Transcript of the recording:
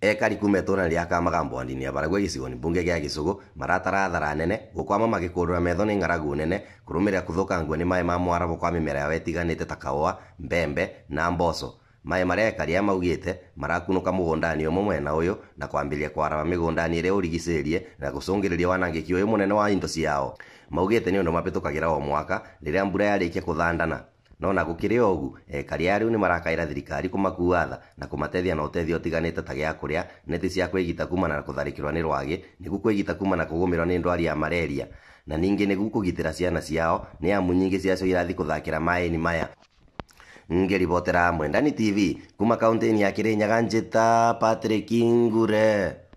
ekari kuma itũra rĩa kamagambo ndini ya baragwe gicigo-inĩ bunge gya gisugo maratara thara nene gũkwama magĩkũndũra metho ni ng'aragu nene kurumira kũrũmĩrĩra ngwe ni mai mamu arabo kwa mimera ya wetiganite takawa mbembe na mboso mai maĩ ekari ya maugite marakuno mũgũnda-inĩ ũmwe mwena uyo na kwambĩrĩria kwaraba mĩgũnda-inĩ ĩrĩa urigiserie na gũcũngĩrĩria wanangĩki ũyũ mũnene wa indo ciao maugite ni ũndũ mabĩtũkagĩra o mwaka rĩrĩa mbura yarĩkia kuthandana no na gukire ogu ekari eh, ariu ni marakaira thirikari kumakua tha na kumatethia na utethio utiganite ta gia kuria neti cia kwigita kuma na kutharikirwa ni rwagi ni nigu kwigita kumana kugumirwa ni ndwari ya malaria na ningi nigu kugitira ciana ciao ni amu nyingi ciacio irathi kuthakira ni maya ngiribotera mwendani tv kuma kaunti-ini ya kirinyaga njita patrick ngure